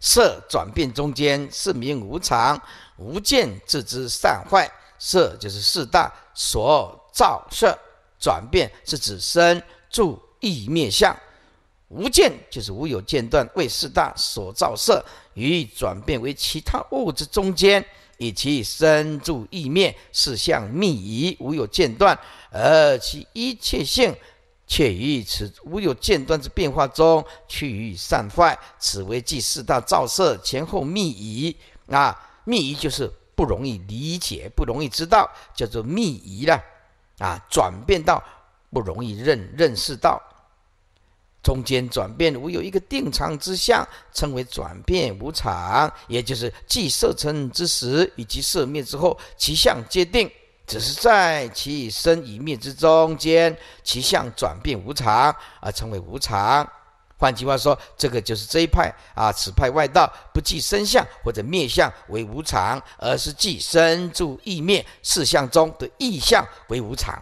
色转变中间是名无常，无见自知善坏。色就是四大所造色转变，是指生住意灭相。无见就是无有间断，为四大所造色与转变为其他物质中间，以其身住意灭是相密移，无有间断，而其一切性。且于此无有间断之变化中趋于散坏，此为即四大照射前后密仪啊，密仪就是不容易理解、不容易知道，叫做密仪了啊。转变到不容易认认识到，中间转变无有一个定常之相，称为转变无常，也就是即色尘之时以及色灭之后，其相皆定。只是在其生一灭之中间，其相转变无常而成为无常。换句话说，这个就是这一派啊，此派外道不计生相或者灭相为无常，而是计生住意灭四相中的异相为无常，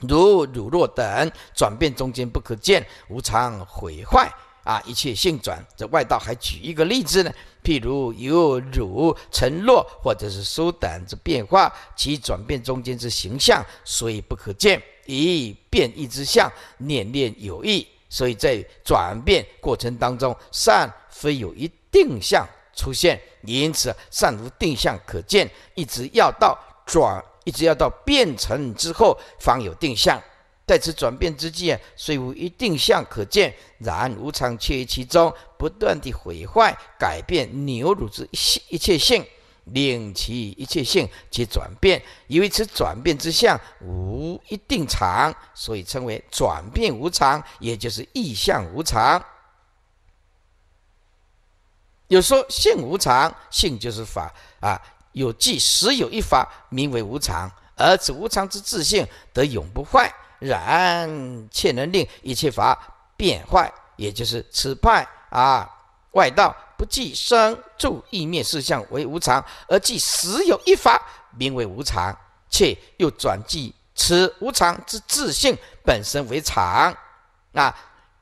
如汝若等转变中间不可见，无常毁坏。啊，一切性转，这外道还举一个例子呢，譬如由乳沉落或者是舒胆之变化，其转变中间之形象，所以不可见，以变异之相念念有异，所以在转变过程当中，善非有一定相出现，因此善无定向可见，一直要到转，一直要到变成之后，方有定向。在此转变之际啊，虽无一定相可见，然无常却于其中不断的毁坏改变牛乳之一一切性，令其一切性皆转变。由为此转变之相无一定常，所以称为转变无常，也就是意象无常。有说性无常，性就是法啊。有即实有一法名为无常，而此无常之自性得永不坏。然，却能令一切法变坏，也就是此派啊外道不计生住异灭事相为无常，而计死有一法名为无常，且又转计此无常之自性本身为常，啊，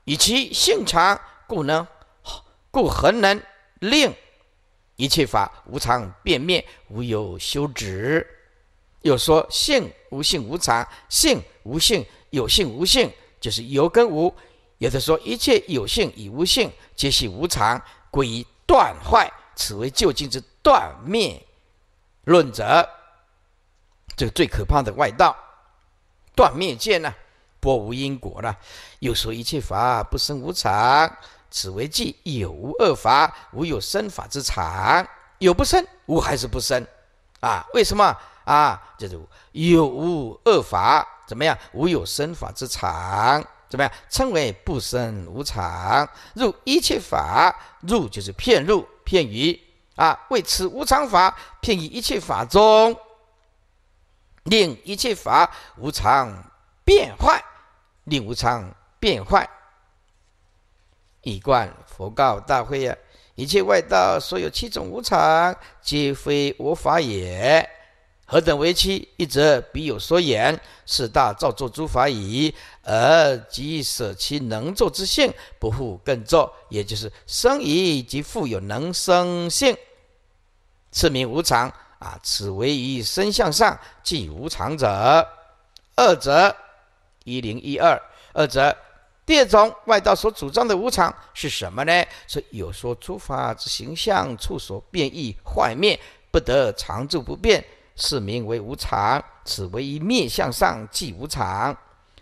以其性常，故能故何能令一切法无常变灭，无有休止。又说性无性无常，性无性有性无性，就是有跟无。有的说一切有性与无性皆系无常，归于断坏，此为究竟之断灭论者，这个最可怕的外道断灭见呢，波无因果了。又说一切法不生无常，此为既有无二法，无有生法之常，有不生，无还是不生啊？为什么？啊，这是有无二法，怎么样？无有生法之常，怎么样？称为不生无常。入一切法，入就是骗入骗于啊。为此无常法，骗于一切法中，令一切法无常变坏，令无常变坏。以观佛告大会呀，一切外道所有七种无常，皆非我法也。何等为妻？一则彼有所言，四大造作诸法已，而即舍其能作之性，不复更作，也就是生已即复有能生性，次名无常啊。此为于身相上即无常者。二则一零一二，二则第二种外道所主张的无常是什么呢？是有所诸法之形象、处所、变异、坏灭，不得常住不变。是名为无常，此为一面向上即无常；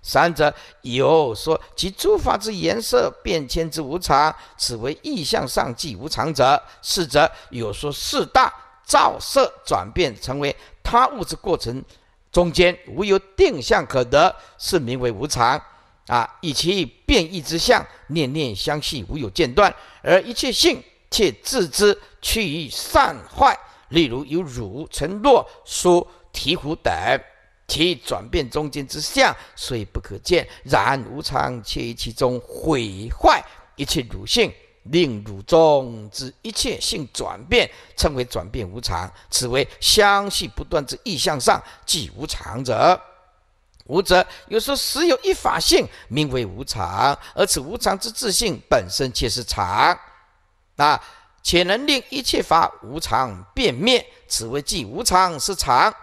三者有说，即诸法之颜色变迁之无常，此为意向上即无常者；四者有说，四大造色转变成为他物之过程，中间无有定向可得，是名为无常。啊，以其变异之相，念念相续，无有间断，而一切性，且自知趋于善坏。例如有汝、陈若、疏、醍醐等，其转变中间之相虽不可见，然无常，于其中毁坏一切汝性，令汝中之一切性转变，称为转变无常。此为相续不断之意向上，即无常者。无者，有说时有一法性，名为无常，而此无常之自性本身却是常。啊。且能令一切法无常变灭，此为即无常是常。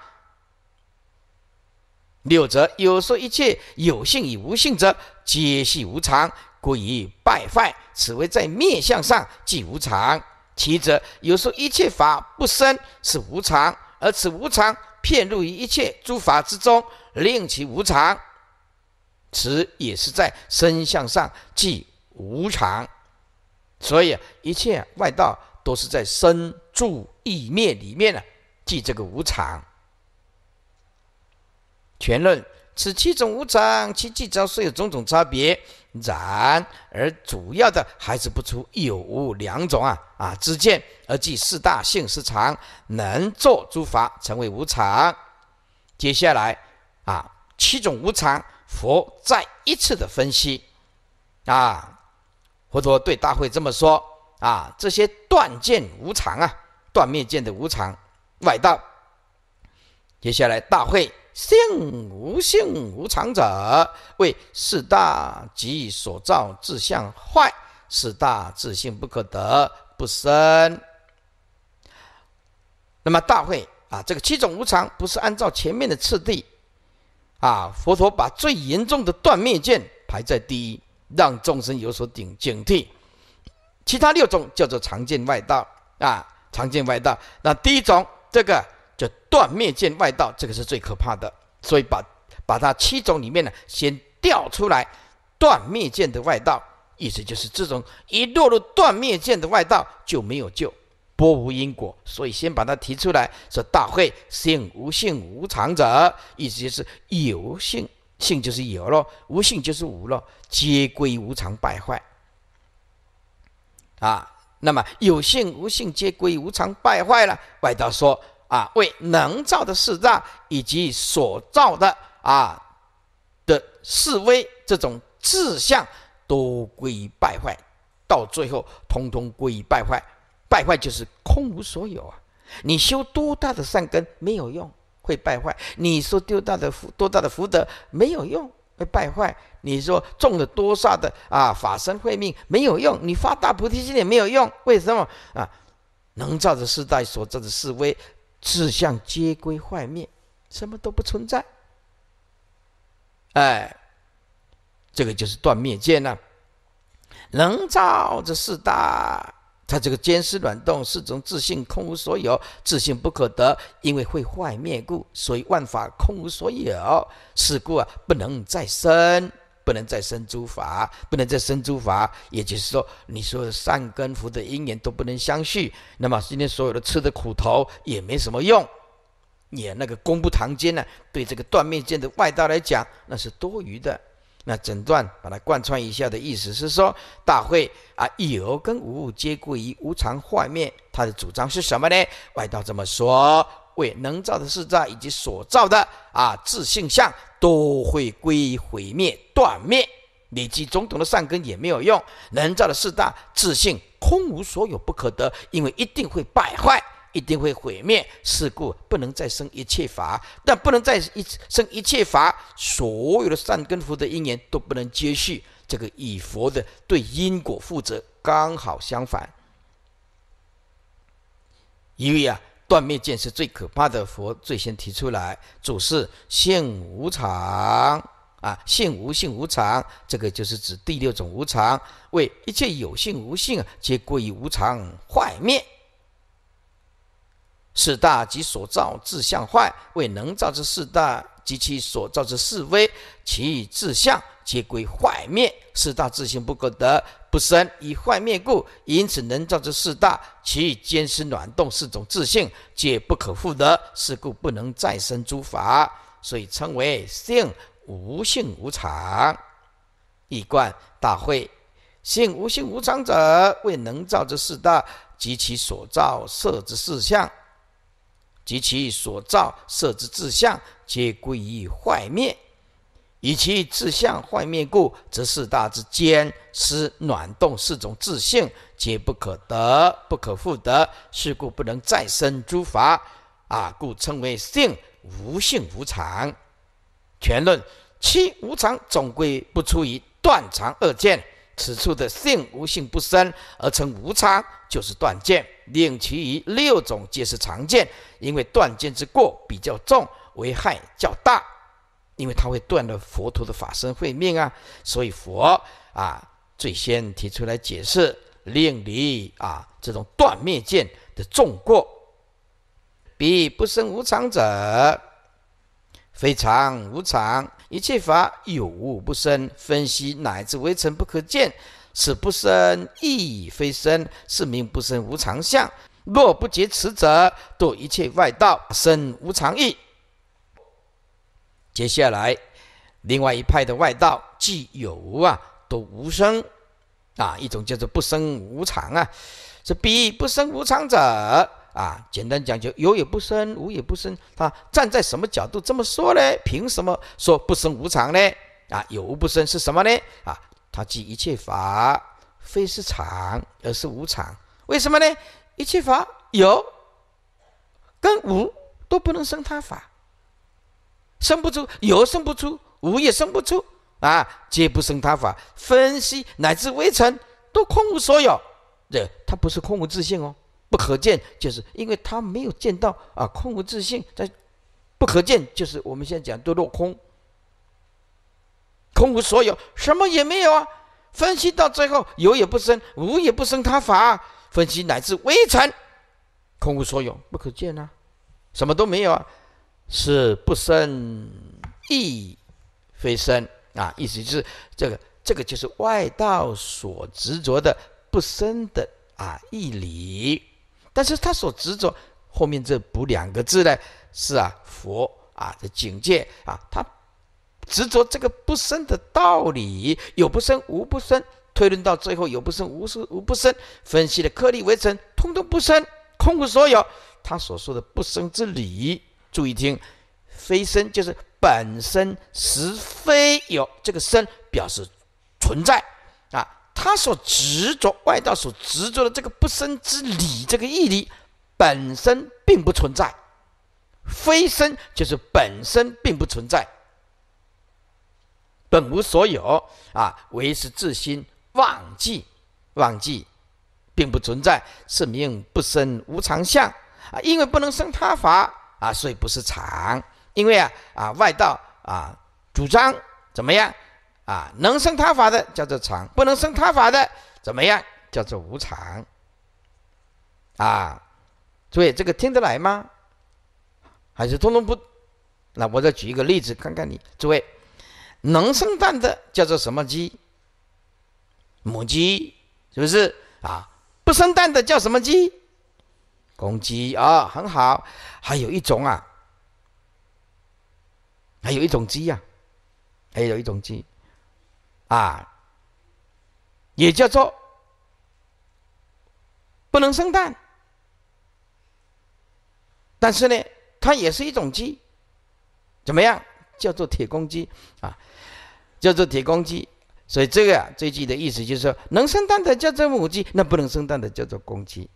六则有说一切有性与无性者，皆系无常，故以败坏，此为在灭相上即无常。七则有说一切法不生是无常，而此无常骗入于一切诸法之中，令其无常，此也是在身相上即无常。所以一切外道都是在生住意灭里面呢，即这个无常。全论：此七种无常，其计招虽有种种差别，然而主要的还是不出有无两种啊！啊，之见而即四大性失常，能作诸法，成为无常。接下来啊，七种无常，佛再一次的分析啊。佛陀对大会这么说：“啊，这些断见无常啊，断灭见的无常，外道。接下来，大会性无性无常者，为四大及所造自相坏，四大自性不可得，不生。那么，大会啊，这个七种无常不是按照前面的次第啊，佛陀把最严重的断灭见排在第一。”让众生有所警警惕，其他六种叫做常见外道啊，常见外道。那第一种这个叫断灭见外道，这个是最可怕的。所以把把它七种里面呢，先调出来，断灭见的外道，意思就是这种一落入断灭见的外道就没有救，波无因果。所以先把它提出来，说大会性无性无常者，意思就是有性。性就是有了，无性就是无了，皆归无常败坏。啊，那么有性无性皆归无常败坏了。外道说啊，为能造的世障以及所造的啊的示威，这种志向都归败坏，到最后通通归败坏。败坏就是空无所有啊！你修多大的善根没有用。会败坏，你说丢大的福多大的福德没有用，会败坏。你说种了多煞的啊，法身慧命没有用，你发大菩提心也没有用。为什么啊？能造的世代所造的示威，志向皆归坏灭，什么都不存在。哎，这个就是断灭见了，能造着世代。他这个坚实软动是种自信空无所有，自信不可得，因为会坏灭故，所以万法空无所有。是故啊，不能再生，不能再生诸法，不能再生诸法，也就是说，你说善根福的因缘都不能相续。那么今天所有的吃的苦头也没什么用。你那个功不堂间呢，对这个断灭见的外道来讲，那是多余的。那整段把它贯穿一下的意思是说，大会啊有跟无皆归于无常幻灭。他的主张是什么呢？外道这么说：为能造的四大以及所造的啊自性相，都会归于毁灭断灭。累积种种的善根也没有用，能造的四大自信空无所有不可得，因为一定会败坏。一定会毁灭，是故不能再生一切法，但不能再一生一切法，所有的善根福德因缘都不能接续。这个以佛的对因果负责刚好相反。因为啊，断灭见是最可怕的，佛最先提出来主是现无常啊，现无性无常，这个就是指第六种无常，为一切有性无性皆归于无常坏灭。四大即所造自相坏，为能造之四大及其所造之是微，其自相皆归坏灭。四大自性不可得，不生以坏灭故，因此能造之四大，其坚实暖动四种自性皆不可复得，是故不能再生诸法，所以称为性无性无常。一观大会，性无性无常者，为能造之四大及其所造色之四相。及其所造设之自相，皆归于坏灭。以其自相坏灭故，则四大之间、湿、暖、动四种自性，皆不可得，不可复得，是故不能再生诸法。啊，故称为性无性无常。全论七无常，总归不出于断常二见。此处的性无性不生，而成无常就是断见，另其余六种皆是常见。因为断见之过比较重，危害较大，因为它会断了佛陀的法身慧命啊，所以佛啊最先提出来解释，令离啊这种断灭见的重过，彼不生无常者，非常无常。一切法有无不生，分析乃至微尘不可见，此不生亦非生，是名不生无常相。若不劫此者，堕一切外道生无常意。接下来，另外一派的外道既有啊，都无生啊，一种叫做不生无常啊，是彼不生无常者。啊，简单讲就有也不生，无也不生。他站在什么角度这么说呢？凭什么说不生无常呢？啊，有无不生是什么呢？啊，它即一切法，非是常，而是无常。为什么呢？一切法有跟无都不能生他法，生不出有，生不出无，也生不出啊，皆不生他法。分析乃至微尘，都空无所有。对，它不是空无自性哦。不可见，就是因为他没有见到啊，空无自性。在不可见，就是我们现在讲都落空，空无所有，什么也没有啊。分析到最后，有也不生，无也不生，他法分析乃至微尘，空无所有，不可见啊，什么都没有啊，是不生亦非生啊。意思就是这个，这个就是外道所执着的不生的啊义理。但是他所执着后面这补两个字呢？是啊，佛啊的境界啊，他执着这个不生的道理，有不生，无不生，推论到最后有不生，无是无不生，分析的颗粒微尘，通通不生，空无所有。他所说的不生之理，注意听，非生就是本身实非有，这个生表示存在。他所执着外道所执着的这个不生之理，这个义理本身并不存在，非生就是本身并不存在，本无所有啊，唯是自心忘记忘记，并不存在，是名不生无常相啊，因为不能生他法啊，所以不是常，因为啊啊外道啊主张怎么样？啊，能生他法的叫做常，不能生他法的怎么样？叫做无常。啊，诸位这个听得来吗？还是通通不？那我再举一个例子看看你。诸位，能生蛋的叫做什么鸡？母鸡是不是啊？不生蛋的叫什么鸡？公鸡啊，很好。还有一种啊，还有一种鸡呀，还有一种鸡。啊，也叫做不能生蛋，但是呢，它也是一种鸡，怎么样？叫做铁公鸡啊，叫做铁公鸡。所以这个“啊、这句的意思就是说，能生蛋的叫做母鸡，那不能生蛋的叫做公鸡。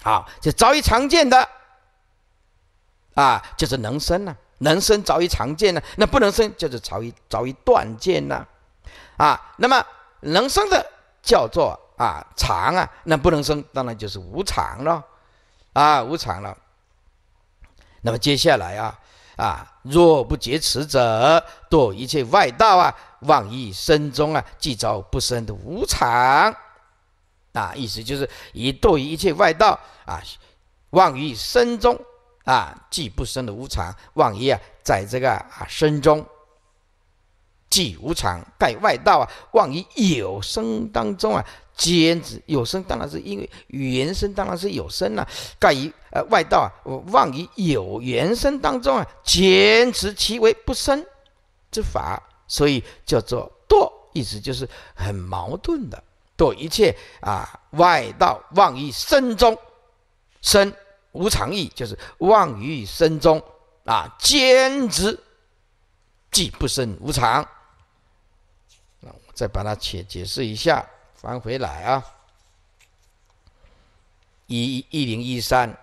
好，就早已常见的啊，就是能生呢，能生早已常见呢，那不能生就是早已早已断见呢。啊，那么能生的叫做啊常啊，那不能生，当然就是无常了，啊无常了。那么接下来啊啊，若不劫持者，堕一切外道啊，妄欲生中啊，即遭不生的无常。啊，意思就是以堕于一切外道啊，妄欲生中啊，即不生的无常，妄欲啊，在这个啊生中。即无常，盖外道啊，妄于有生当中啊，坚持有生当然是因为原生，当然是有生啊，盖于呃外道啊，妄于有原生当中啊，坚持其为不生之法，所以叫做堕，意思就是很矛盾的堕一切啊，外道妄于身中生无常意就是妄于身中啊坚持即不生无常。再把它解解释一下，翻回来啊，一一零一三，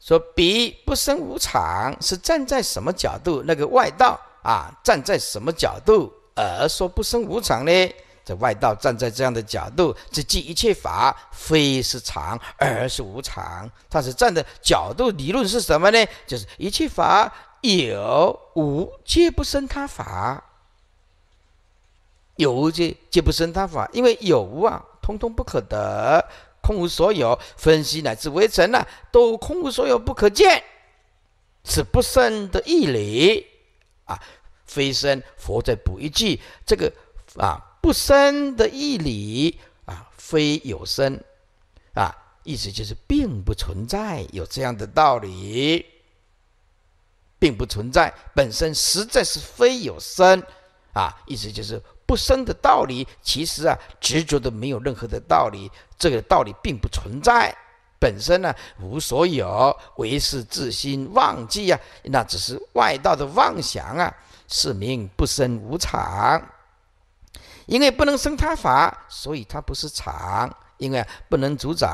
说“彼不生无常”是站在什么角度？那个外道啊，站在什么角度而说不生无常呢？这外道站在这样的角度，这即一切法非是常，而是无常。他是站的角度理论是什么呢？就是一切法有无皆不生他法。有无皆皆不生他法，因为有无啊，通通不可得，空无所有，分析乃至微尘呢，都空无所有，不可见，此不生的义理啊，非生。佛再补一句，这个啊，不生的义理啊，非有生啊，意思就是并不存在有这样的道理，并不存在，本身实在是非有生啊，意思就是。不生的道理，其实啊，执着的没有任何的道理，这个道理并不存在。本身呢，无所有，唯是自心忘记啊，那只是外道的妄想啊。是名不生无常，因为不能生他法，所以他不是常。因为不能主宰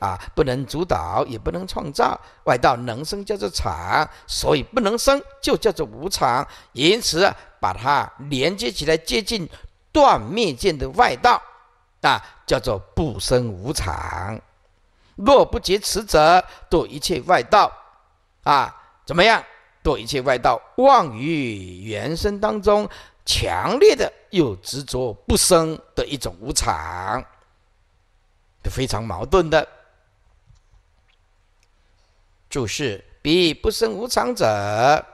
啊，不能主导，也不能创造外道能生叫做常，所以不能生就叫做无常。因此，把它连接起来，接近断灭见的外道啊，叫做不生无常。若不结此者，堕一切外道啊。怎么样？堕一切外道，妄于原生当中，强烈的又执着不生的一种无常。都非常矛盾的。注释：B 不生无常者，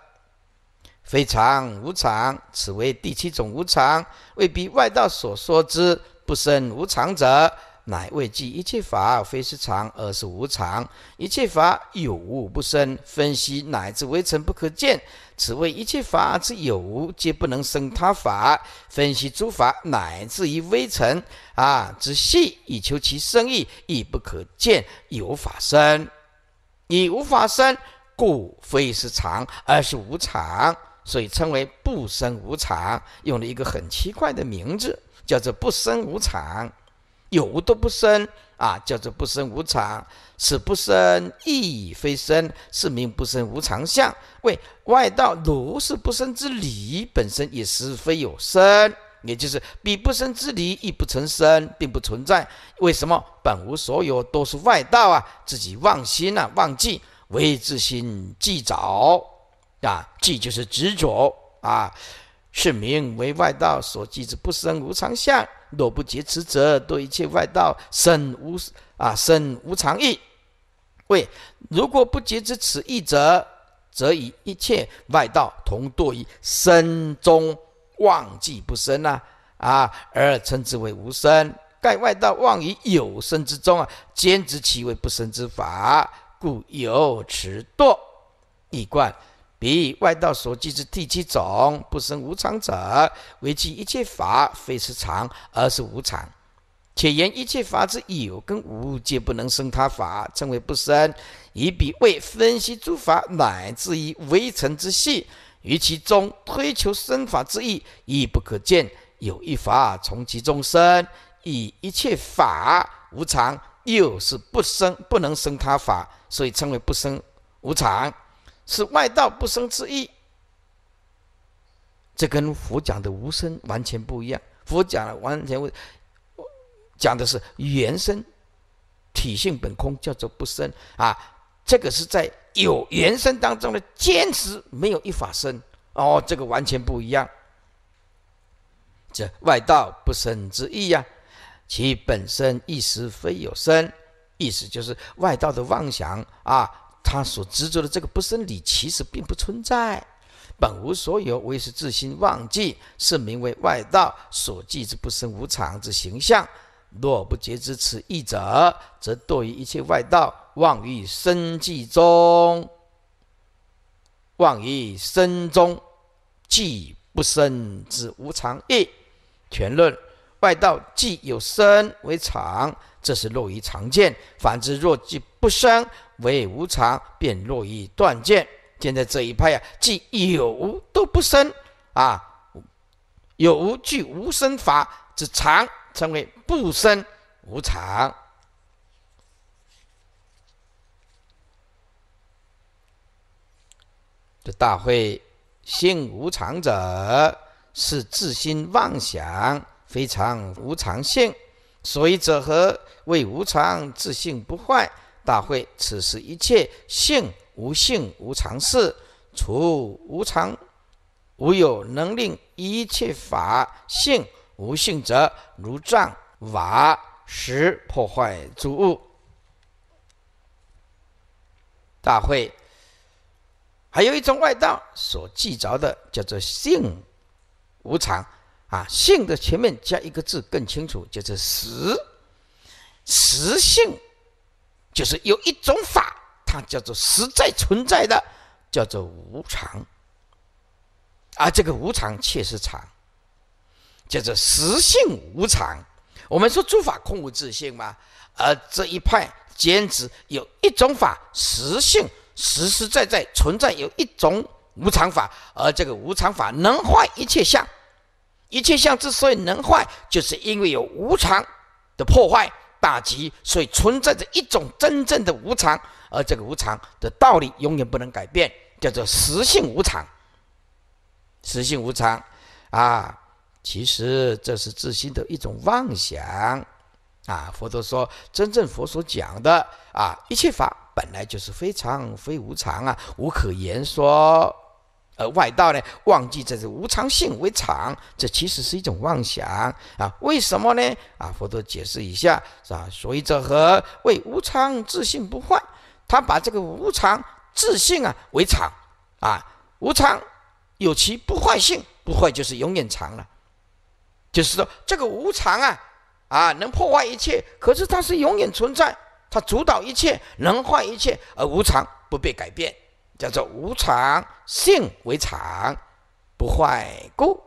非常无常，此为第七种无常，为彼外道所说之不生无常者。乃谓即一切法非是常而是无常，一切法有无不生。分析乃至微尘不可见，此谓一切法之有无皆不能生他法。分析诸法乃至于微尘啊之细，以求其生意亦不可见，有法生，以无法生，故非是常而是无常，所以称为不生无常。用了一个很奇怪的名字，叫做不生无常。有无都不生啊，叫做不生无常。此不生亦非生，是名不生无常相。为外道如是不生之理，本身也是非有生，也就是彼不生之理亦不成生，并不存在。为什么？本无所有，都是外道啊！自己妄心啊，妄计，为自心计早啊，计就是执着啊。是名为外道所记之不生无常相，若不劫持者，堕一切外道生无啊生无常意。为如果不劫持此意者，则以一切外道同堕于生中妄计不生啊啊，而称之为无生。盖外道妄于有生之中啊，兼执其为不生之法，故有此堕一观。彼外道所记之第七种不生无常者，为其一切法非是常而是无常。且言一切法之有根无，皆不能生他法，称为不生。以彼为分析诸法乃至于微尘之细，于其中推求生法之意，亦不可见有一法从其中生。以一切法无常，又是不生，不能生他法，所以称为不生无常。是外道不生之意，这跟佛讲的无生完全不一样。佛讲的完全讲的是原生体性本空，叫做不生啊。这个是在有原生当中的坚持，没有一法生哦，这个完全不一样。这外道不生之意呀，其本身意思非有生，意思就是外道的妄想啊。他所执着的这个不生理，其实并不存在，本无所有，唯是自心忘记，是名为外道所记之不生无常之形象。若不觉知此义者，则堕于一切外道妄欲生计中，妄欲生中即不生之无常义。全论外道既有生为常。这是落于常见，反之，若即不生为无常，便落于断见。现在这一派啊，既有无都不生，啊，有无具无生法之常，称为不生无常。这大会性无常者，是自心妄想，非常无常性。所以者何？谓无常，自性不坏。大会此时一切性无性无常事，除无常，无有能令一切法性无性者，如障瓦石破坏诸物。大会还有一种外道所记着的，叫做性无常。啊，性的前面加一个字更清楚，就是实实性，就是有一种法，它叫做实在存在的，叫做无常。而这个无常确实常，叫做实性无常。我们说诸法空无自性嘛，而这一派坚持有一种法实性，实实在在存在有一种无常法，而这个无常法能坏一切相。一切相之所以能坏，就是因为有无常的破坏打击，所以存在着一种真正的无常，而这个无常的道理永远不能改变，叫做实性无常。实性无常啊，其实这是自心的一种妄想啊。佛陀说，真正佛所讲的啊，一切法本来就是非常非无常啊，无可言说。而外道呢，忘记这是无常性为常，这其实是一种妄想啊！为什么呢？啊，佛陀解释一下，是吧？所以者何？为无常自性不坏。他把这个无常自性啊为常啊，无常有其不坏性，不坏就是永远常了。就是说，这个无常啊啊，能破坏一切，可是它是永远存在，它主导一切，能坏一切，而无常不被改变。叫做无常性为常，不坏故，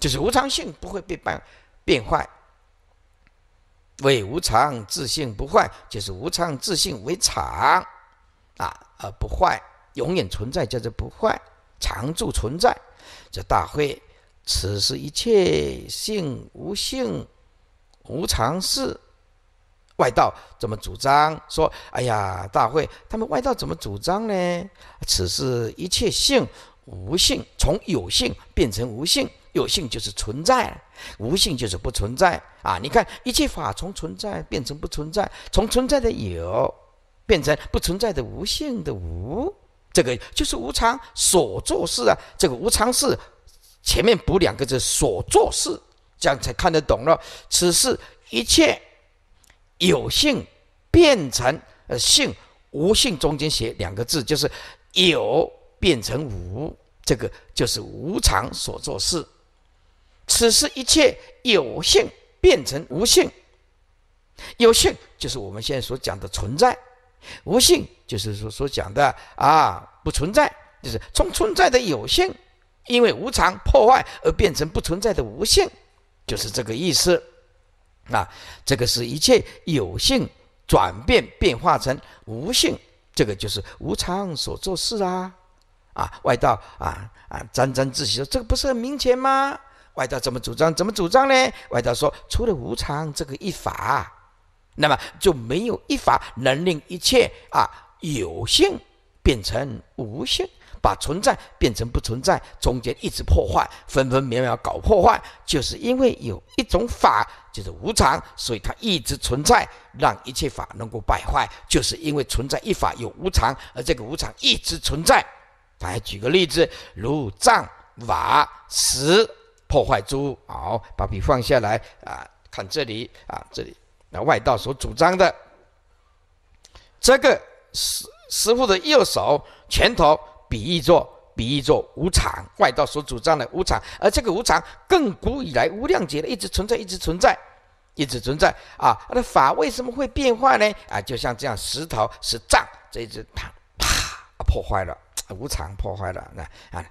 就是无常性不会被变变坏。为无常自性不坏，就是无常自性为常啊，而不坏，永远存在，叫做不坏常住存在。这大会，此时一切性无性，无常事。外道怎么主张说？哎呀，大会他们外道怎么主张呢？此事一切性无性，从有性变成无性，有性就是存在，无性就是不存在啊！你看一切法从存在变成不存在，从存在的有变成不存在的无性的无，这个就是无常所做事啊！这个无常是前面补两个字“所做事”，这样才看得懂了。此事一切。有性变成呃性无性中间写两个字就是有变成无这个就是无常所做事，此时一切有性变成无性，有性就是我们现在所讲的存在，无性就是说所讲的啊不存在，就是从存在的有性，因为无常破坏而变成不存在的无性，就是这个意思。那这个是一切有性转变变化成无性，这个就是无常所做事啊啊！外道啊啊，沾沾自喜说这个不是很明显吗？外道怎么主张怎么主张呢？外道说，除了无常这个一法，那么就没有一法能令一切啊有性变成无性。把存在变成不存在，中间一直破坏，分分秒秒搞破坏，就是因为有一种法就是无常，所以它一直存在，让一切法能够败坏，就是因为存在一法有无常，而这个无常一直存在。来举个例子，如藏瓦石破坏珠，好，把笔放下来啊，看这里啊，这里那外道所主张的，这个师师傅的右手拳头。比喻做，比喻做，无常外道所主张的无常，而这个无常更古以来无量劫的一直存在，一直存在，一直存在啊！它的法为什么会变化呢？啊，就像这样，石头是杖，这一只啪啪破坏了，无常破坏了，那啊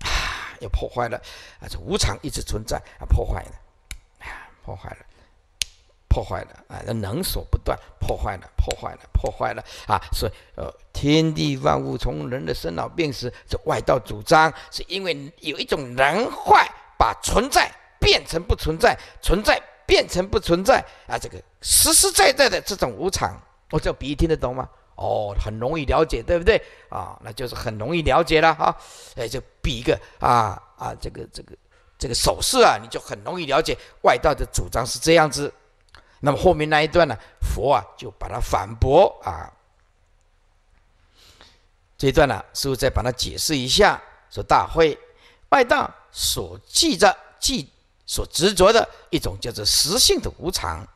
啊，又破坏了，啊这无常一直存在，啊破坏了，啊破坏了。破坏了啊，能所不断破坏了，破坏了，破坏了啊！所以，呃，天地万物从人的生老病死，这外道主张是因为有一种能坏，把存在变成不存在，存在变成不存在啊！这个实实在在的这种无常，我这比喻听得懂吗？哦，很容易了解，对不对啊？那就是很容易了解了哈！哎，就比一个啊啊，这个这个这个手势啊，你就很容易了解外道的主张是这样子。那么后面那一段呢？佛啊就把它反驳啊，这一段呢，师傅再把它解释一下：说，大会外道所记着、记所执着的一种叫做实性的无常，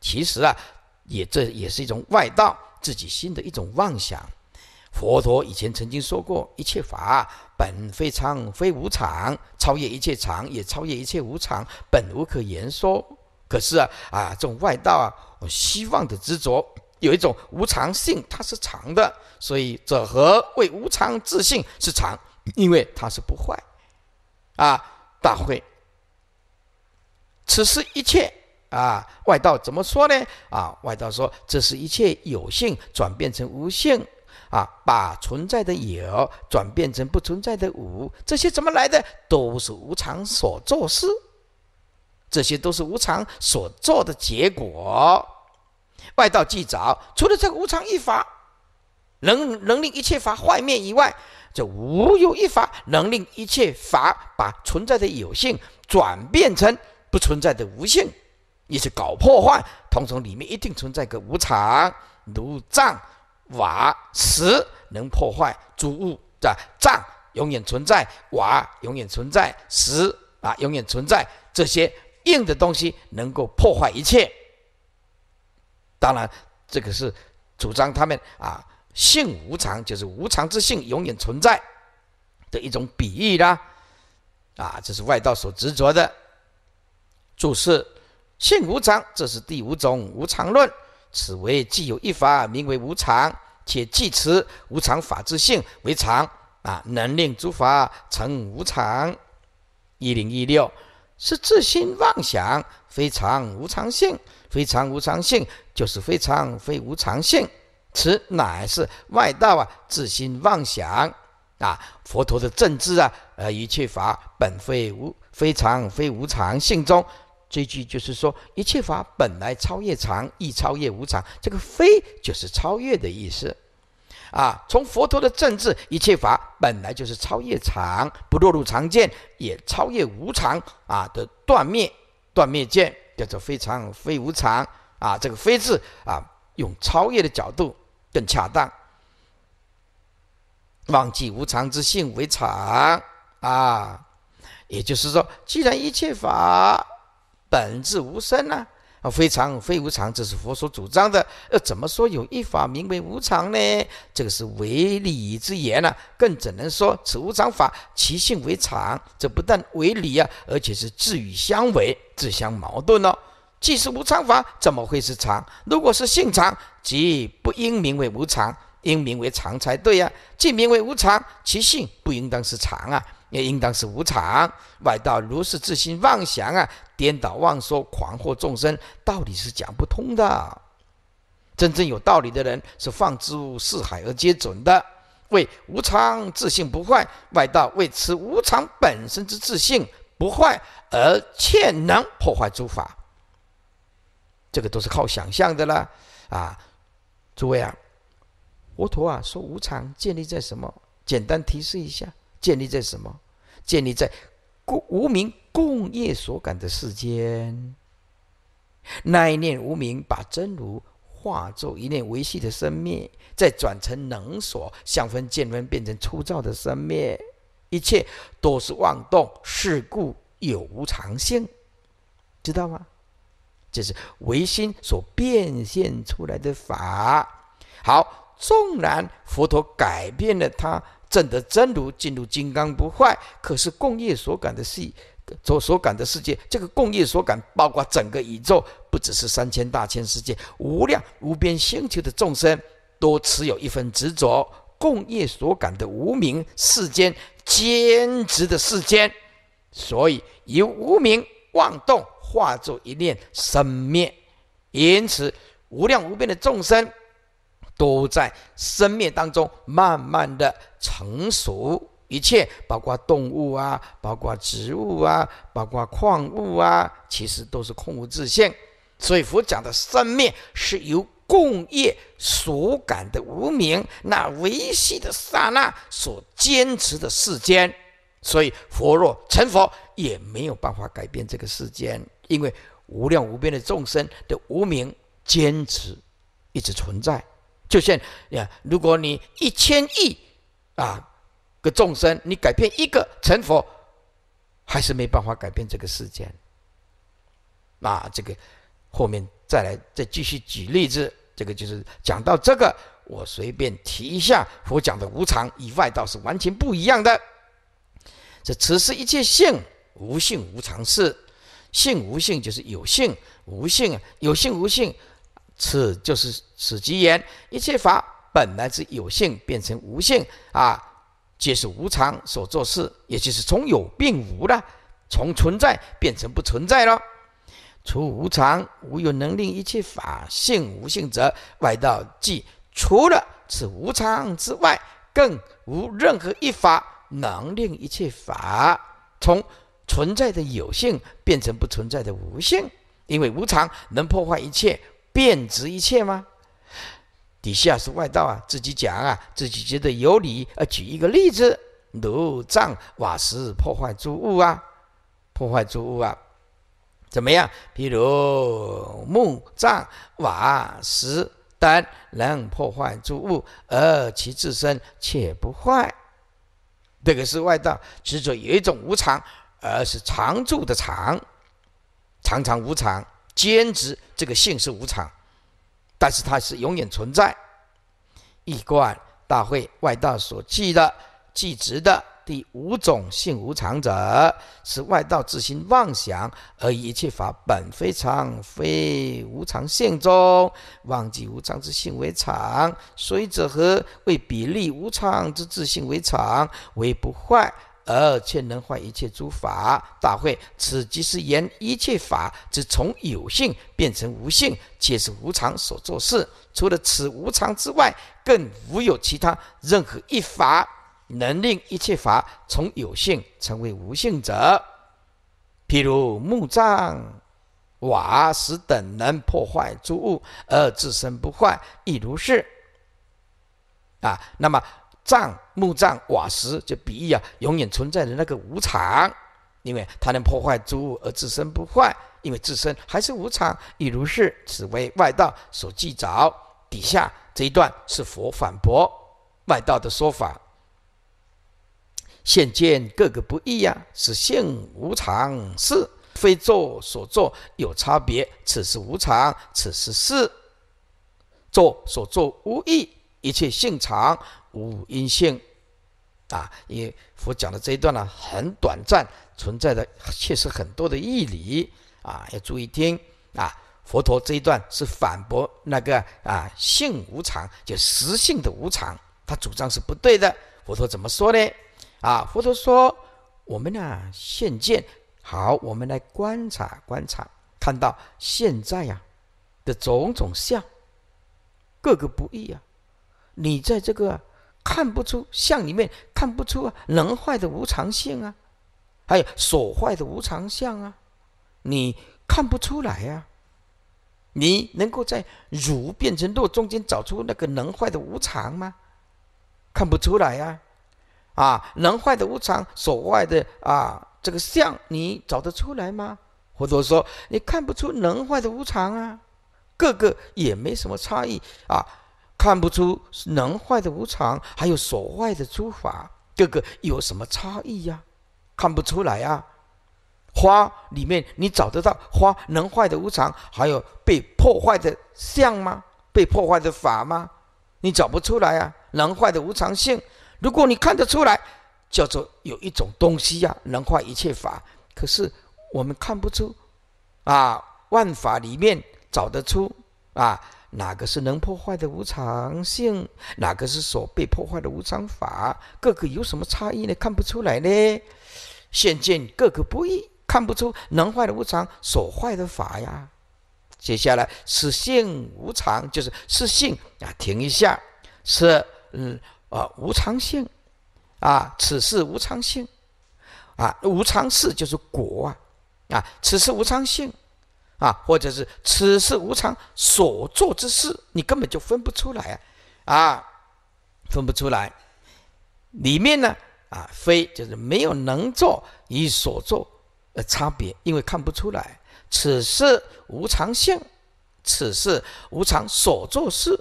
其实啊，也这也是一种外道自己心的一种妄想。佛陀以前曾经说过：一切法本非常非无常，超越一切常，也超越一切无常，本无可言说。可是啊，啊，这种外道啊，我希望的执着有一种无常性，它是长的，所以者何？为无常自性是长，因为它是不坏，啊，大会。此是一切啊外道怎么说呢？啊外道说，这是一切有性转变成无性，啊，把存在的有转变成不存在的无，这些怎么来的？都是无常所作事。这些都是无常所做的结果。外道既早，除了这个无常一法能能令一切法坏灭以外，这无有一法能令一切法把存在的有性转变成不存在的无性，也是搞破坏。同从里面一定存在个无常、如障、瓦、石，能破坏诸物的障永远存在，瓦永远存在，石啊永远存在这些。硬的东西能够破坏一切。当然，这个是主张他们啊性无常，就是无常之性永远存在的一种比喻啦。啊，这是外道所执着的，注释：性无常，这是第五种无常论。此为既有一法名为无常，且即持无常法之性为常啊，能令诸法成无常。一零一六。是自心妄想，非常无常性，非常无常性就是非常非无常性，此乃是外道啊！自心妄想啊！佛陀的正知啊，呃，一切法本非无非常非无常性中，这句就是说一切法本来超越常，亦超越无常，这个非就是超越的意思。啊，从佛陀的政治，一切法本来就是超越常，不落入常见，也超越无常啊的断灭断灭见，叫做非常非无常啊。这个非字啊，用超越的角度更恰当。忘记无常之性为常啊，也就是说，既然一切法本质无生呢。啊，非常非无常，这是佛所主张的。要怎么说有一法名为无常呢？这个是违理之言啊，更只能说此无常法其性为常？这不但违理啊，而且是自与相违、自相矛盾了。既是无常法，怎么会是常？如果是性常，即不应名为无常，应名为常才对呀。既名为无常，其性不应当是常啊。也应当是无常。外道如是自性妄想啊，颠倒妄说，狂惑众生，道理是讲不通的。真正有道理的人，是放诸四海而皆准的。为无常，自性不坏；外道为此无常本身之自性不坏，而且能破坏诸法。这个都是靠想象的啦。啊，诸位啊，佛陀啊说无常建立在什么？简单提示一下。建立在什么？建立在无名共业所感的世间。那一念无名，把真如化作一念维系的生灭，再转成能所相分、见分，变成粗糙的生灭。一切都是妄动，是故有无常性，知道吗？这是唯心所变现出来的法。好，纵然佛陀改变了他。证得真如，进入金刚不坏。可是共业所感的世，所所感的世界，这个共业所感，包括整个宇宙，不只是三千大千世界，无量无边星球的众生，都持有一份执着。共业所感的无名世间，坚持的世间，所以以无名妄动，化作一念生灭。因此，无量无边的众生。都在生命当中慢慢的成熟，一切包括动物啊，包括植物啊，包括矿物啊，其实都是空无自性。所以佛讲的生命是由共业所感的无名那维系的刹那所坚持的世间。所以佛若成佛，也没有办法改变这个世间，因为无量无边的众生的无名坚持一直存在。就像呀，如果你一千亿啊个众生，你改变一个成佛，还是没办法改变这个世界。那这个后面再来再继续举例子，这个就是讲到这个，我随便提一下，我讲的无常与外道是完全不一样的。这此是一切性，无性无常是性无性，就是有性无性，有性无性。此就是此即言一切法本来是有性变成无性啊，皆是无常所做事，也就是从有变无了，从存在变成不存在了。除无常无有能令一切法性无性者外道即除了此无常之外，更无任何一法能令一切法从存在的有性变成不存在的无性，因为无常能破坏一切。变值一切吗？底下是外道啊，自己讲啊，自己觉得有理啊。举一个例子：如藏瓦、石，破坏诸物啊，破坏诸物啊，怎么样？比如木、脏、瓦、石等能破坏诸物，而其自身却不坏。这个是外道执着有一种无常，而是常住的常，常常无常。坚职这个性是无常，但是它是永远存在。易观大会外道所记的记职的第五种性无常者，是外道自心妄想，而一切法本非常非无常性中，忘记无常之性为常，所以者何？为比例无常之自性为常，为不坏。而且能坏一切诸法，大会此即是言一切法之从有性变成无性，皆是无常所做事。除了此无常之外，更无有其他任何一法能令一切法从有性成为无性者。譬如木、杖、瓦、石等能破坏诸物而自身不坏，亦如是。啊，那么。藏、木藏、瓦石，就比喻啊，永远存在的那个无常，因为它能破坏诸物而自身不坏，因为自身还是无常。亦如是，此为外道所记着。底下这一段是佛反驳外道的说法：现见各个不易呀，是性无常，是非作所作有差别。此是无常，此是是作所作无异，一切性常。无因性，啊，因为佛讲的这一段呢很短暂，存在的确实很多的义理，啊，要注意听啊。佛陀这一段是反驳那个啊性无常，就实性的无常，他主张是不对的。佛陀怎么说呢？啊，佛陀说我们呢现见，好，我们来观察观察，看到现在呀的种种相，各个不一啊。你在这个。看不出相里面看不出啊，能坏的无常性啊，还有所坏的无常相啊，你看不出来呀？你能够在如变成若中间找出那个能坏的无常吗？看不出来呀！啊，能坏的无常所坏的啊，这个相你找得出来吗？或者说你看不出能坏的无常啊？个个也没什么差异啊。看不出能坏的无常，还有所坏的诸法，各个有什么差异呀？看不出来啊！花里面你找得到花能坏的无常，还有被破坏的相吗？被破坏的法吗？你找不出来啊！能坏的无常性，如果你看得出来，叫做有一种东西呀，能坏一切法。可是我们看不出啊，万法里面找得出啊。哪个是能破坏的无常性？哪个是所被破坏的无常法？各个有什么差异呢？看不出来呢。现见各个不一，看不出能坏的无常，所坏的法呀。接下来，此性无常就是是性啊。停一下，是嗯啊无常性啊，此事无常性啊，无常事就是果啊啊，此事无常性。啊，或者是此事无常所做之事，你根本就分不出来啊！啊，分不出来。里面呢，啊，非就是没有能做与所做呃差别，因为看不出来。此事无常相，此事无常所做事，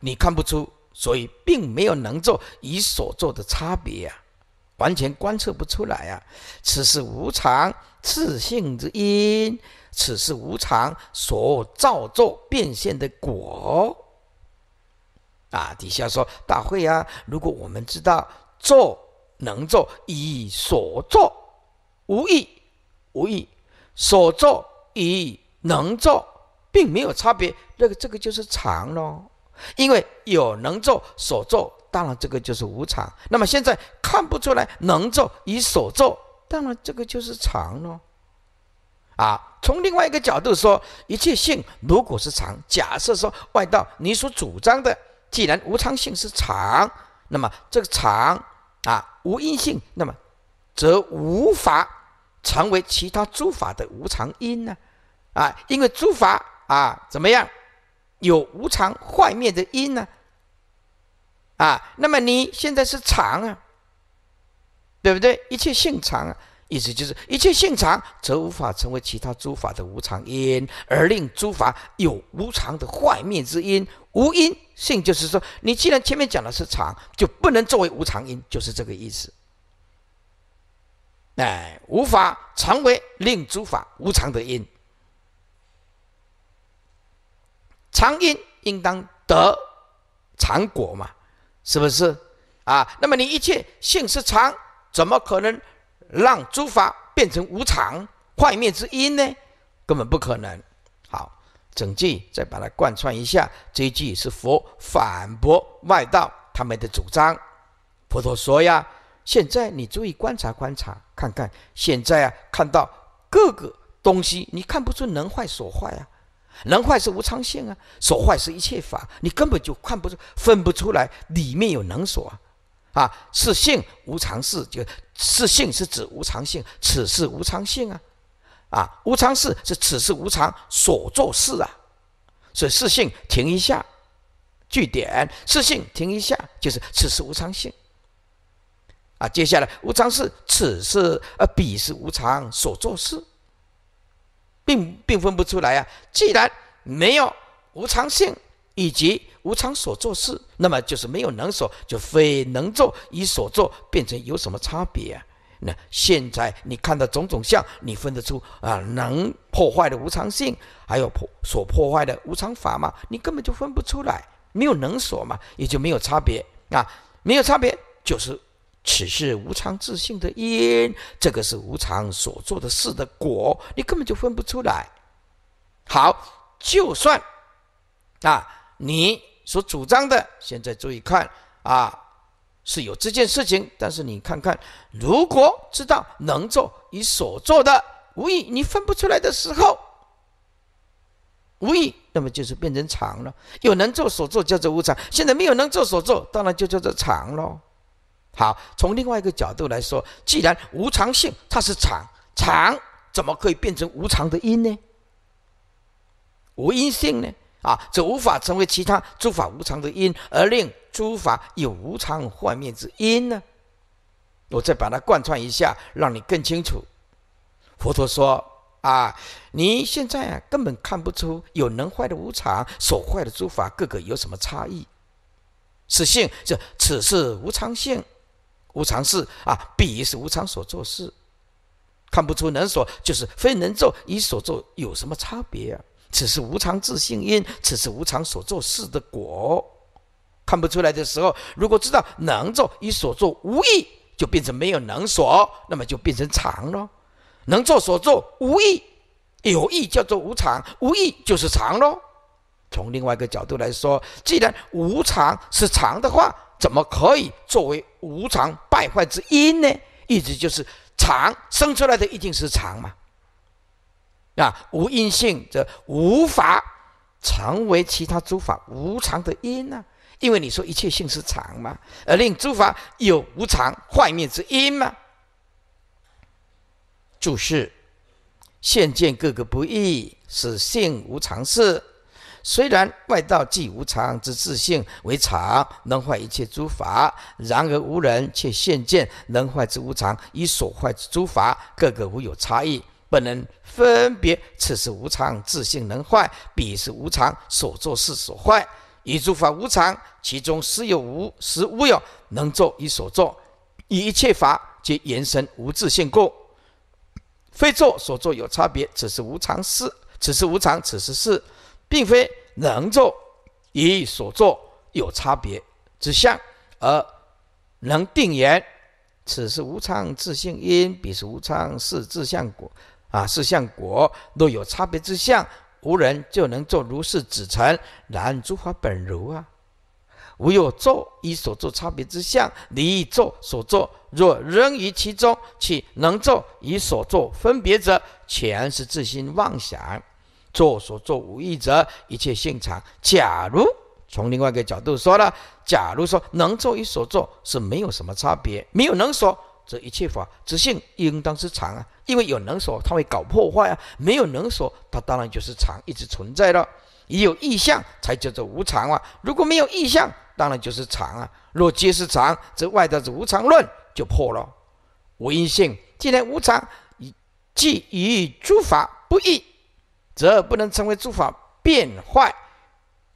你看不出，所以并没有能做与所做的差别啊，完全观测不出来啊。此事无常自性之因。此事无常，所造作变现的果，啊，底下说大会啊，如果我们知道做能做，以所做无意无意，所做与能做，并没有差别，那个这个就是常咯，因为有能做所做，当然这个就是无常。那么现在看不出来能做与所做，当然这个就是常咯。啊。从另外一个角度说，一切性如果是常，假设说外道你所主张的，既然无常性是常，那么这个常啊，无因性，那么则无法成为其他诸法的无常因呢？啊，因为诸法啊，怎么样，有无常坏灭的因呢？啊，那么你现在是常啊，对不对？一切性常啊。意思就是，一切性常，则无法成为其他诸法的无常因，而令诸法有无常的坏灭之因。无因性就是说，你既然前面讲的是常，就不能作为无常因，就是这个意思。哎，无法成为令诸法无常的因。常因应当得常果嘛，是不是？啊，那么你一切性是常，怎么可能？让诸法变成无常坏灭之因呢？根本不可能。好，整句再把它贯穿一下。这一句是佛反驳外道他们的主张。佛陀说呀：“现在你注意观察，观察，看看现在啊，看到各个东西，你看不出能坏所坏啊。能坏是无常性啊，所坏是一切法，你根本就看不出分不出来，里面有能所。”啊。啊！是性无常事，就是性是指无常性，此事无常性啊！啊，无常事是此事无常所做事啊，所以是性停一下，句点，是性停一下，就是此事无常性啊。接下来，无常是此事呃彼是无常所做事，并并分不出来啊。既然没有无常性以及。无常所做事，那么就是没有能所，就非能做与所做变成有什么差别啊？那现在你看到种种相，你分得出啊能破坏的无常性，还有破所破坏的无常法吗？你根本就分不出来，没有能所嘛，也就没有差别啊。没有差别，就是此是无常自性的因，这个是无常所做的事的果，你根本就分不出来。好，就算啊你。所主张的，现在注意看啊，是有这件事情。但是你看看，如果知道能做与所做的无意，你分不出来的时候，无意，那么就是变成常了。有能做所做叫做无常，现在没有能做所做，当然就叫做常喽。好，从另外一个角度来说，既然无常性它是常，常怎么可以变成无常的因呢？无因性呢？啊，这无法成为其他诸法无常的因，而令诸法有无常坏灭之因呢？我再把它贯穿一下，让你更清楚。佛陀说：啊，你现在根本看不出有能坏的无常所坏的诸法各个有什么差异。此性这此是无常性、无常事啊，也是无常所做事，看不出能所就是非能做与所做有什么差别啊。此是无常自性因，此是无常所做事的果。看不出来的时候，如果知道能做与所做无异，就变成没有能所，那么就变成常了。能做所做无异，有意叫做无常，无异就是常喽。从另外一个角度来说，既然无常是常的话，怎么可以作为无常败坏之因呢？意思就是常生出来的一定是常嘛。啊，无因性则无法成为其他诸法无常的因呢？因为你说一切性是常嘛，而令诸法有无常坏灭之因吗？注释：现见各个不易，是性无常事。虽然外道既无常之自性为常，能坏一切诸法，然而无人且现见能坏之无常，以所坏之诸法各个无有差异。不能分别，此是无常，自性能坏；彼是无常，所作是所坏。以诸法无常，其中时有无时无有，能作与所作。以一切法皆延伸无自性故，非作所作有差别，此是无常事。此时无常，此时事，并非能作以所作有差别之相，而能定言：此是无常自性因，彼是无常是自相果。啊，是相果，若有差别之相，无人就能作如是子成，然诸法本如啊。无有作与所作差别之相，离作所作，若仍于其中，岂能作以所作分别者？全是自心妄想，作所作无意者，一切性常。假如从另外一个角度说了，假如说能作与所作是没有什么差别，没有能所，这一切法之性应当是常啊。因为有能所，它会搞破坏啊；没有能所，它当然就是常，一直存在了。也有意象才叫做无常啊。如果没有意象，当然就是常啊。若皆是常，则外道之无常论就破了。无因性，既然无常，以既与诸法不异，则不能成为诸法变坏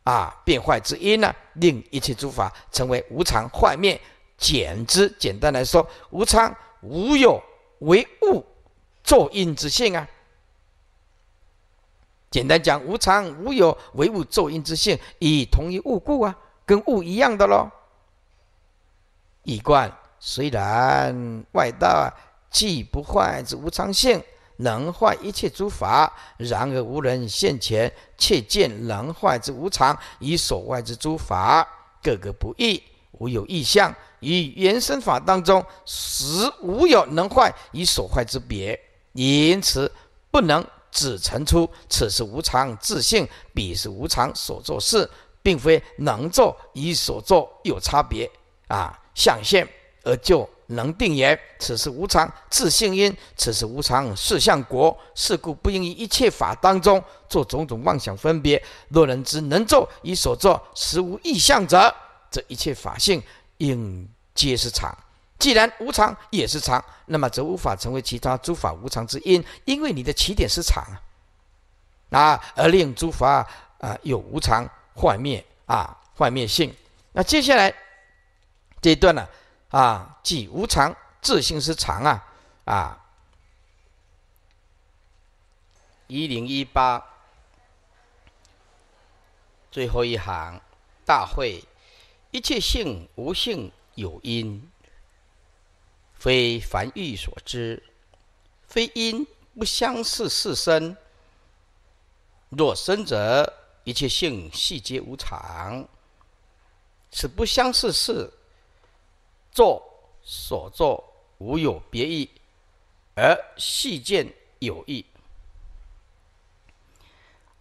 啊，变坏之因呢，令一切诸法成为无常坏灭简之。简单来说，无常无有为物。造因之性啊，简单讲，无常无有唯物造因之性，以同一物故啊，跟物一样的喽。一观虽然外道既不坏之无常性，能坏一切诸法；然而无人现前，却见能坏之无常，以所坏之诸法，各个不异，无有异相，以原生法当中，实无有能坏与所坏之别。因此，不能只陈出此是无常自性，彼是无常所做事，并非能做与所做有差别啊！相现而就能定言，此是无常自性因，此是无常事相果，是故不应于一切法当中做种种妄想分别。若能知能做与所做实无异相者，则一切法性应皆是常。既然无常也是常，那么则无法成为其他诸法无常之因，因为你的起点是常啊，啊，而令诸法啊有无常幻灭啊幻灭性。那接下来这一段呢，啊，即无常自性是常啊啊。一零一八最后一行大会，一切性无性有因。非凡欲所知，非因不相似是生。若生者，一切性细皆无常。此不相似是作所作无有别意，而细见有意。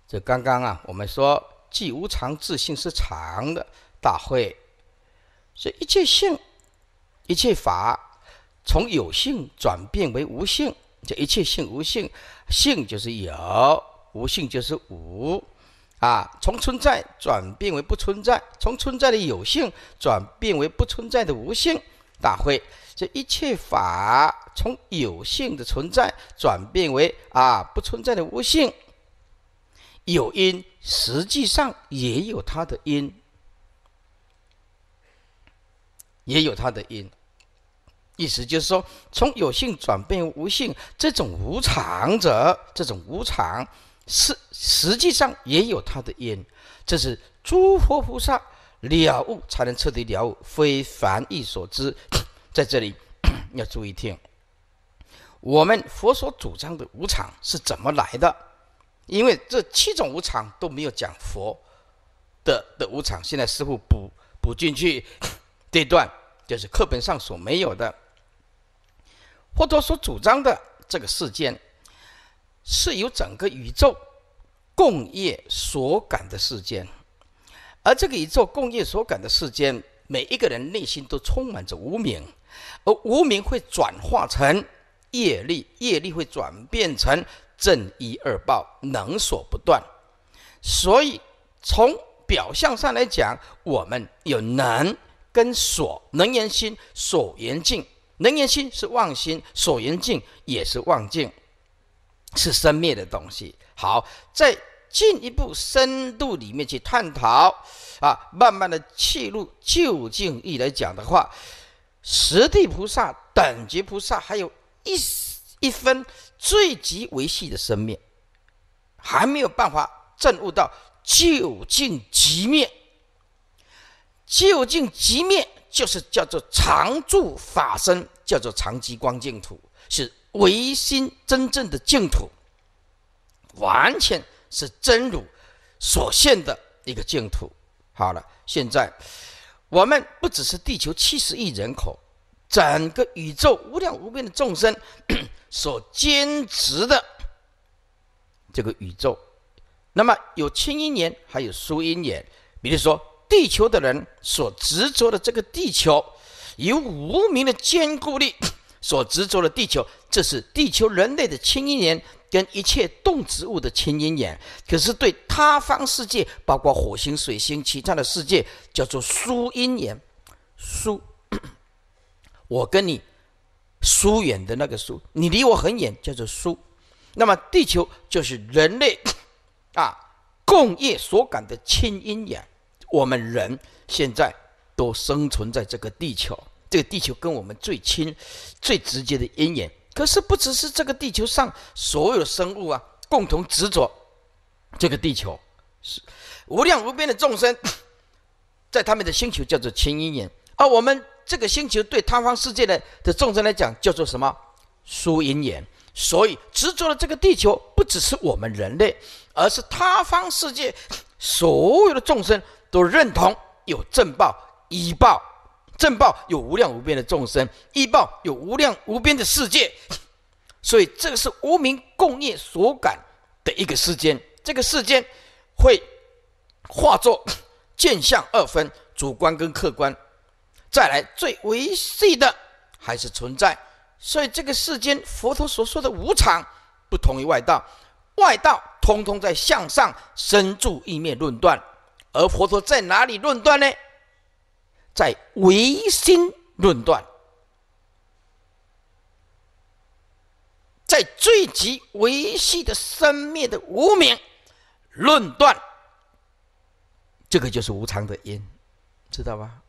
这刚刚啊，我们说即无常自性是常的大会，所以一切性一切法。从有性转变为无性，这一切性无性，性就是有，无性就是无，啊，从存在转变为不存在，从存在的有性转变为不存在的无性，大会，这一切法从有性的存在转变为啊不存在的无性，有因实际上也有它的因，也有它的因。意思就是说，从有性转变无性，这种无常者，这种无常是实际上也有它的因，这是诸佛菩萨了悟才能彻底了悟，非凡意所知。在这里 要注意听，我们佛所主张的无常是怎么来的？因为这七种无常都没有讲佛的的无常，现在师傅补补进去 这段，就是课本上所没有的。佛陀所主张的这个世间，是由整个宇宙共业所感的世间，而这个宇宙共业所感的世间，每一个人内心都充满着无明，而无明会转化成业力，业力会转变成正一二报能所不断，所以从表象上来讲，我们有能跟所，能言心，所言境。能言心是妄心，所缘境也是妄境，是生灭的东西。好，再进一步深度里面去探讨，啊，慢慢的切入究竟义来讲的话，十地菩萨、等觉菩萨还有一一分最极维系的生命，还没有办法证悟到究竟极灭，究竟极灭。就是叫做常住法身，叫做常极光净土，是唯心真正的净土，完全是真如所现的一个净土。好了，现在我们不只是地球七十亿人口，整个宇宙无量无边的众生所坚持的这个宇宙，那么有清音眼，还有疏音眼，比如说。地球的人所执着的这个地球，由无名的坚固力所执着的地球，这是地球人类的亲姻眼跟一切动植物的亲姻眼。可是对他方世界，包括火星、水星、其他的世界，叫做疏姻眼。疏。我跟你疏远的那个疏，你离我很远，叫做疏。那么地球就是人类啊，共业所感的亲姻眼。我们人现在都生存在这个地球，这个地球跟我们最亲、最直接的因缘。可是不只是这个地球上所有生物啊，共同执着这个地球是无量无边的众生，在他们的星球叫做亲因缘，而我们这个星球对他方世界的的众生来讲叫做什么？疏因缘。所以执着的这个地球不只是我们人类，而是他方世界所有的众生。有认同，有正报、依报，正报有无量无边的众生，依报有无量无边的世界，所以这个是无名共业所感的一个世间。这个世间会化作见相二分，主观跟客观。再来最维系的还是存在，所以这个世间佛陀所说的无常，不同于外道，外道通通在向上生住意灭论断。而佛陀在哪里论断呢？在唯心论断，在最极维系的生灭的无明论断，这个就是无常的因，知道吧？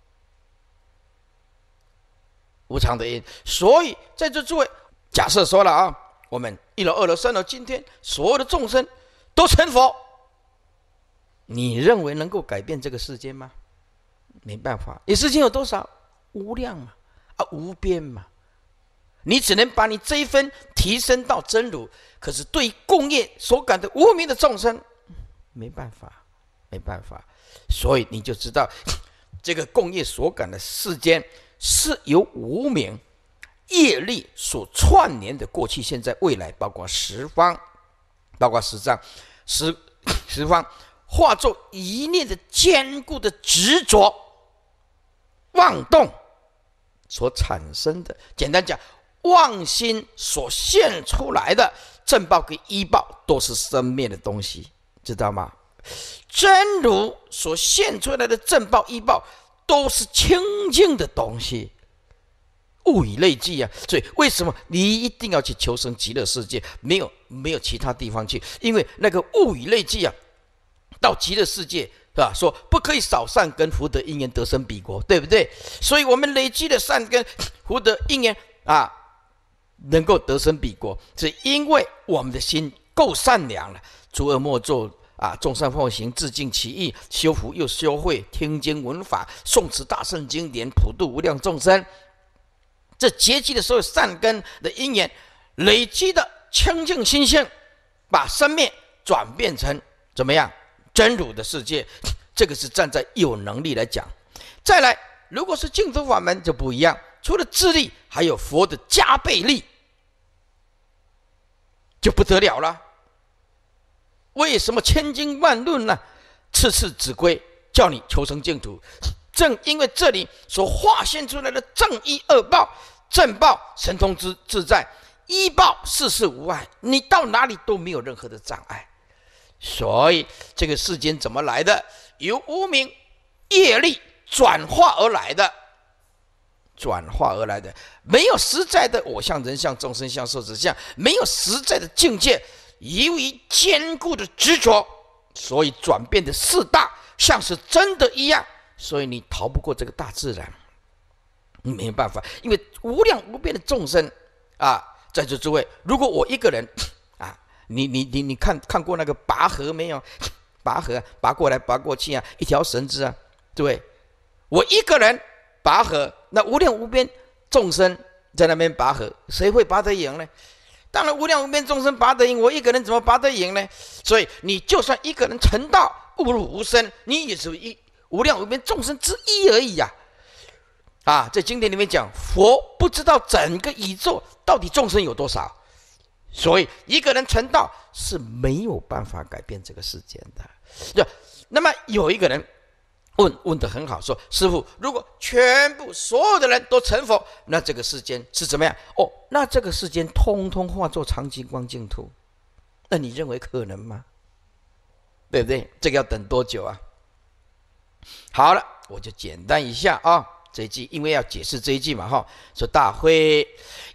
无常的因，所以在这诸位假设说了啊，我们一楼、二楼、三楼，今天所有的众生都成佛。你认为能够改变这个世间吗？没办法，你世间有多少无量嘛，啊无边嘛，你只能把你这一分提升到真如。可是对共业所感的无名的众生，没办法，没办法。所以你就知道，这个共业所感的世间是由无名业力所串联的过去、现在、未来，包括十方，包括十丈，十 十方。化作一念的坚固的执着妄动所产生的，简单讲，妄心所现出来的正报跟依报都是生灭的东西，知道吗？真如所现出来的正报依报都是清净的东西，物以类聚啊！所以为什么你一定要去求生极乐世界，没有没有其他地方去？因为那个物以类聚啊。到极乐世界是吧？说不可以少善根福德因缘得生彼国，对不对？所以我们累积的善根福德因缘啊，能够得生彼国，是因为我们的心够善良了。诸恶莫作啊，众善奉行，自尽其意，修福又修慧，听经闻法，诵持大圣经典，普度无量众生。这结集的所有善根的因缘，累积的清净心性，把生命转变成怎么样？真如的世界，这个是站在有能力来讲。再来，如果是净土法门就不一样，除了智力，还有佛的加倍力，就不得了了。为什么千经万论呢？次次指归，叫你求生净土。正因为这里所化现出来的正一恶报，正报神通之自在，一报世事无碍，你到哪里都没有任何的障碍。所以，这个世间怎么来的？由无名业力转化而来的，转化而来的，没有实在的我相、人相、众生相、寿者相，没有实在的境界，由于坚固的执着，所以转变的四大像是真的一样，所以你逃不过这个大自然，你没办法，因为无量无边的众生啊，在座诸位，如果我一个人。你你你你看看过那个拔河没有？拔河，拔过来，拔过去啊，一条绳子啊，对，我一个人拔河，那无量无边众生在那边拔河，谁会拔得赢呢？当然，无量无边众生拔得赢，我一个人怎么拔得赢呢？所以，你就算一个人成道，步入无生，你也是一无量无边众生之一而已呀！啊，在经典里面讲，佛不知道整个宇宙到底众生有多少。所以，一个人成道是没有办法改变这个世界的。那，那么有一个人问问的很好，说：“师傅，如果全部所有的人都成佛，那这个世间是怎么样？哦，那这个世间通通化作长寂光净土，那你认为可能吗？对不对？这个要等多久啊？”好了，我就简单一下啊。这一句，因为要解释这一句嘛，哈，说大会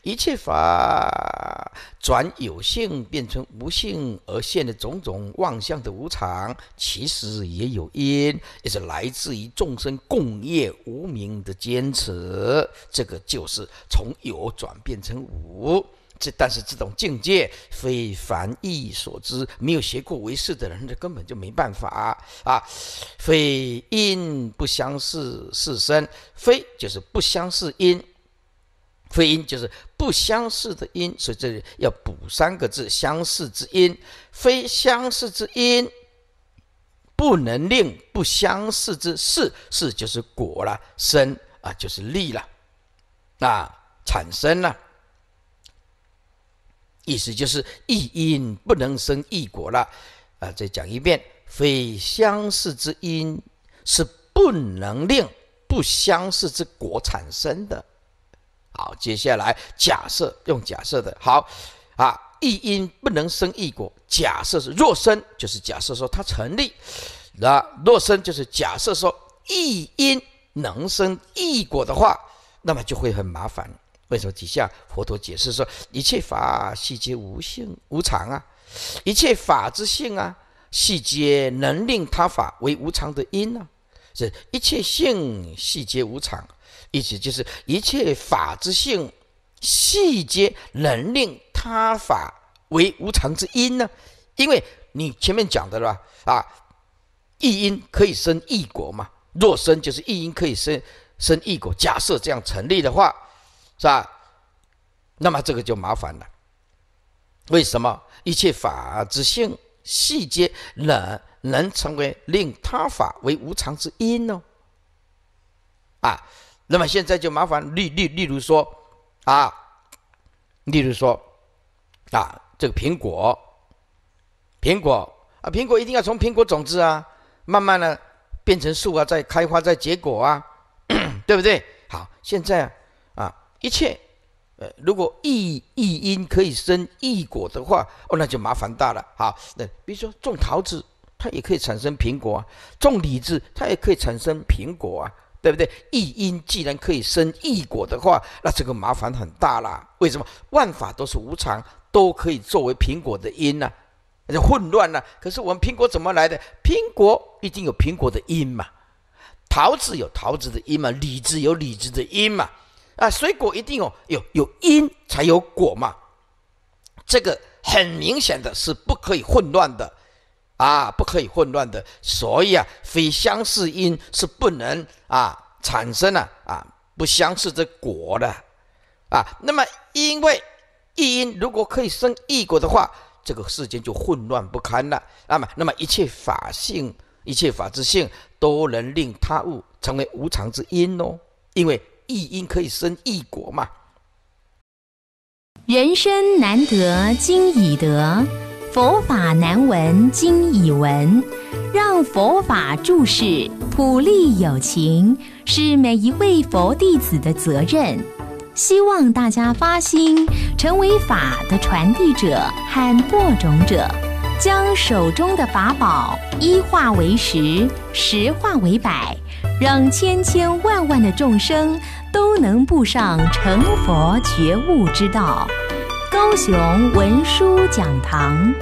一切法转有性变成无性而现的种种妄相的无常，其实也有因，也是来自于众生共业无名的坚持，这个就是从有转变成无。这但是这种境界非凡意所知，没有学过唯识的人，这根本就没办法啊。非因不相似，是生；非就是不相似因，非因就是不相似的因，所以这里要补三个字：相似之因，非相似之因，不能令不相似之事。事就是果了，生啊就是力了，啊产生了。意思就是异因不能生异果了，啊，再讲一遍，非相似之因是不能令不相似之果产生的。好，接下来假设用假设的好，啊，异因不能生异果，假设是若生，就是假设说它成立，那若生就是假设说异因能生异果的话，那么就会很麻烦。为什么底下佛陀解释说：“一切法细节无性无常啊，一切法之性啊，细节能令他法为无常的因呢？是一切性细节无常，意思就是一切法之性细节能令他法为无常之因呢？因为你前面讲的了啊，异因可以生异果嘛？若生就是异因可以生生异果。假设这样成立的话。”是吧？那么这个就麻烦了。为什么一切法之性细节能能成为令他法为无常之因呢？啊，那么现在就麻烦例例例如说啊，例如说啊，这个苹果，苹果啊，苹果一定要从苹果种子啊，慢慢的变成树啊，再开花，再结果啊，对不对？好，现在。一切，呃，如果异异因可以生异果的话，哦，那就麻烦大了。好，那比如说种桃子，它也可以产生苹果啊；种李子，它也可以产生苹果啊，对不对？异因既然可以生异果的话，那这个麻烦很大啦。为什么万法都是无常，都可以作为苹果的因呢？那就混乱了。可是我们苹果怎么来的？苹果已经有苹果的因嘛，桃子有桃子的因嘛，李子有李子的因嘛。啊，水果一定哦，有有因才有果嘛，这个很明显的是不可以混乱的，啊，不可以混乱的，所以啊，非相似因是不能啊产生了啊不相似的果的，啊，那么因为一因如果可以生异果的话，这个世间就混乱不堪了。那么，那么一切法性，一切法之性都能令他物成为无常之因哦，因为。一因可以生异果嘛？人生难得今已得，佛法难闻今已闻。让佛法注释普利有情，是每一位佛弟子的责任。希望大家发心，成为法的传递者和播种者，将手中的法宝一化为十，十化为百。让千千万万的众生都能步上成佛觉悟之道。高雄文殊讲堂。